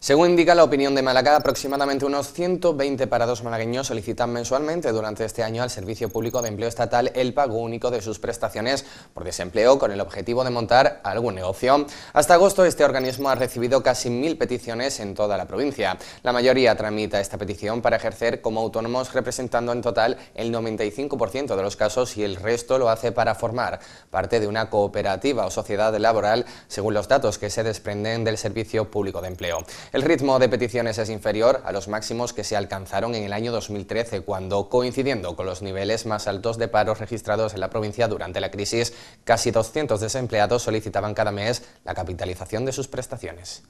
Según indica la opinión de Málaga, aproximadamente unos 120 parados malagueños solicitan mensualmente durante este año al Servicio Público de Empleo Estatal el pago único de sus prestaciones por desempleo con el objetivo de montar algún negocio. Hasta agosto este organismo ha recibido casi mil peticiones en toda la provincia. La mayoría tramita esta petición para ejercer como autónomos representando en total el 95% de los casos y el resto lo hace para formar parte de una cooperativa o sociedad laboral según los datos que se desprenden del Servicio Público de Empleo. El ritmo de peticiones es inferior a los máximos que se alcanzaron en el año 2013, cuando, coincidiendo con los niveles más altos de paros registrados en la provincia durante la crisis, casi 200 desempleados solicitaban cada mes la capitalización de sus prestaciones.